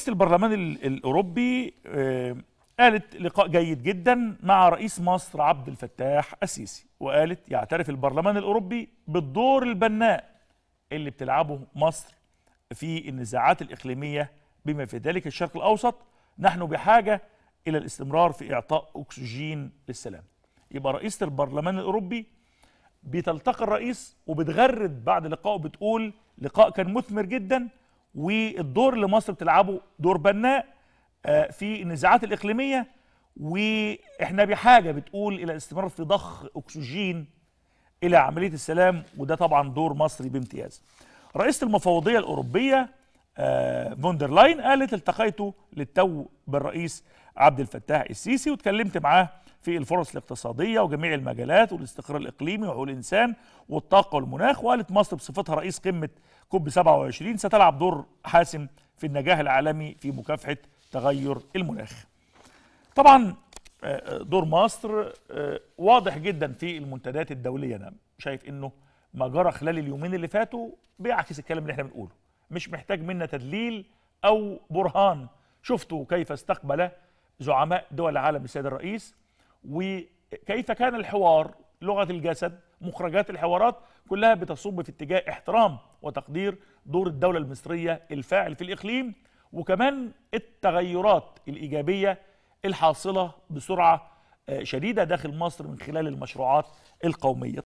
رئيسة البرلمان الأوروبي آه، قالت لقاء جيد جدا مع رئيس مصر عبد الفتاح السيسي وقالت يعترف البرلمان الأوروبي بالدور البناء اللي بتلعبه مصر في النزاعات الإقليمية بما في ذلك الشرق الأوسط نحن بحاجة إلى الاستمرار في إعطاء أكسجين للسلام يبقى رئيسة البرلمان الأوروبي بتلتقي الرئيس وبتغرد بعد لقائه بتقول لقاء كان مثمر جدا والدور اللي مصر بتلعبه دور بناء آه، في النزاعات الإقليمية وإحنا بحاجة بتقول إلى الاستمرار في ضخ أكسجين إلى عملية السلام وده طبعا دور مصري بامتياز رئيسة المفوضية الأوروبية آه، فوندرلاين قالت التقيت للتو بالرئيس عبد الفتاح السيسي واتكلمت معاه في الفرص الاقتصادية وجميع المجالات والاستقرار الإقليمي وحقوق الإنسان والطاقة والمناخ وقالت مصر بصفتها رئيس قمة كوب 27 ستلعب دور حاسم في النجاح العالمي في مكافحة تغير المناخ طبعا آه، آه، دور مصر آه، واضح جدا في المنتديات الدولية أنا شايف أنه ما جرى خلال اليومين اللي فاتوا بيعكس الكلام اللي احنا بنقوله مش محتاج منا تدليل أو برهان شفتوا كيف استقبل زعماء دول العالم السيد الرئيس وكيف كان الحوار لغة الجسد مخرجات الحوارات كلها بتصب في اتجاه احترام وتقدير دور الدولة المصرية الفاعل في الإقليم وكمان التغيرات الإيجابية الحاصلة بسرعة آه، شديدة داخل مصر من خلال المشروعات القومية